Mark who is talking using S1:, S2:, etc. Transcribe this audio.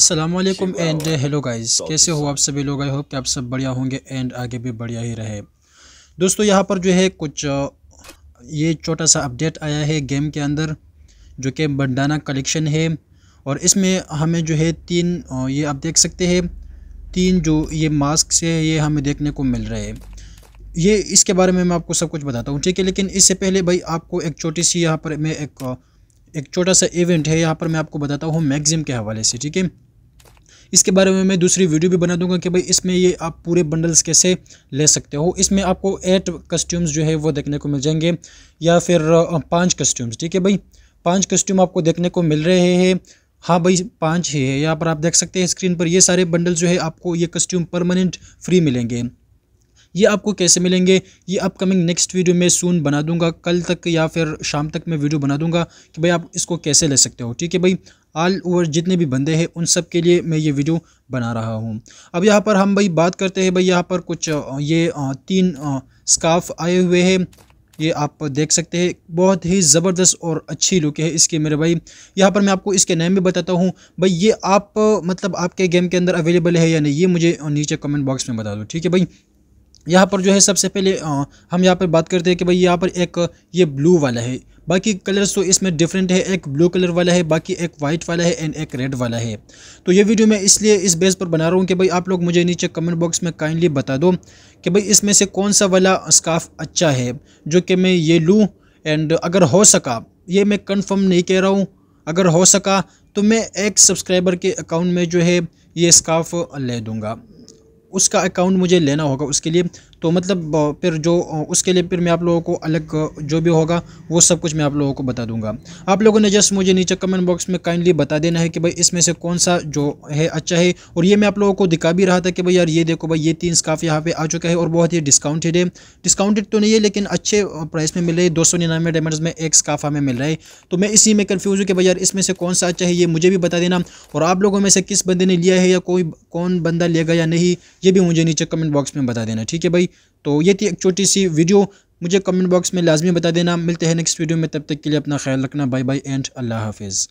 S1: Aslam and hello guys कैसे हो आप सभी लोग आई होप कि आप सब बढ़िया होंगे एंड आगे भी बढ़िया ही रहे दोस्तों यहाँ पर जो है कुछ uh, ये छोटा सा अपडेट आया है गेम के अंदर जो कि बंडाना कलेक्शन है और इसमें हमें जो है तीन uh, ये आप देख सकते हैं तीन जो ये मास्क से ये हमें देखने को मिल रहे हैं ये इसके बारे में मैं आपको सब कुछ बताता हूँ ठीक है लेकिन इससे पहले भाई आपको एक छोटी सी यहाँ पर मैं एक uh, एक छोटा सा इवेंट है यहाँ पर मैं आपको बताता हूँ मैगजिम के हवाले से ठीक है इसके बारे में मैं दूसरी वीडियो भी बना दूंगा कि भाई इसमें ये आप पूरे बंडल्स कैसे ले सकते हो इसमें आपको एट कस्ट्यूम्स जो है वो देखने को मिल जाएंगे या फिर पाँच कस्ट्यूम्स ठीक है भाई पाँच कस्ट्यूम आपको देखने को मिल रहे हैं हाँ भाई पाँच ही है यहाँ पर आप देख सकते हैं स्क्रीन पर ये सारे बंडल जो है आपको ये कस्ट्यूम परमानेंट फ्री मिलेंगे ये आपको कैसे मिलेंगे ये अपकमिंग नेक्स्ट वीडियो में सून बना दूंगा कल तक या फिर शाम तक मैं वीडियो बना दूंगा कि भाई आप इसको कैसे ले सकते हो ठीक है भाई आल ओवर जितने भी बंदे हैं उन सब के लिए मैं ये वीडियो बना रहा हूँ अब यहाँ पर हम भाई बात करते हैं भाई यहाँ पर कुछ ये तीन स्काफ आए हुए हैं ये आप देख सकते हैं बहुत ही ज़बरदस्त और अच्छी लुक है इसके मेरे भाई यहाँ पर मैं आपको इसके नेम भी बताता हूँ भाई ये आप मतलब आपके गेम के अंदर अवेलेबल है या नहीं ये मुझे नीचे कमेंट बॉक्स में बता दो ठीक है भाई यहाँ पर जो है सबसे पहले आ, हम यहाँ पर बात करते हैं कि भाई यहाँ पर एक ये ब्लू वाला है बाकी कलर्स तो इसमें डिफरेंट है एक ब्लू कलर वाला है बाकी एक वाइट वाला है एंड एक रेड वाला है तो ये वीडियो मैं इसलिए इस बेस पर बना रहा हूँ कि भाई आप लोग मुझे नीचे कमेंट बॉक्स में काइंडली बता दो कि भाई इसमें से कौन सा वाला स्काफ अच्छा है जो कि मैं ये लूँ एंड अगर हो सका ये मैं कन्फर्म नहीं कह रहा हूँ अगर हो सका तो मैं एक सब्सक्राइबर के अकाउंट में जो है ये स्काफ ले दूँगा उसका अकाउंट मुझे लेना होगा उसके लिए तो मतलब फिर जो उसके लिए फिर मैं आप लोगों को अलग जो भी होगा वो सब कुछ मैं आप लोगों को बता दूंगा आप लोगों ने जस्ट मुझे नीचे कमेंट बॉक्स में काइंडली बता देना है कि भाई इसमें से कौन सा जो है अच्छा है और ये मैं आप लोगों को दिखा भी रहा था कि भाई यार ये देखो भाई ये तीन स्काफ यहाँ पे आ चुका है और बहुत ही डिस्काउंटेड है डिस्काउंटेड तो नहीं है लेकिन अच्छे प्राइस में मिल रही है दो सौ निन्यानवे डायमंड में एक स्काफ हमें मिल रहा है तो मैं इसी में कन्फ्यूज़ हूँ कि भाई यार इसमें से कौन सा अच्छा है ये मुझे भी बता देना और आप लोगों में से किस बंदे ने लिया है या कोई कौन बंदा लेगा या नहीं ये भी मुझे नीचे कमेंट बॉक्स में बता देना ठीक है भाई तो ये थी एक छोटी सी वीडियो मुझे कमेंट बॉक्स में लाजमी बता देना मिलते हैं नेक्स्ट वीडियो में तब तक के लिए अपना ख्याल रखना बाय बाय एंड अल्लाह हाफिज़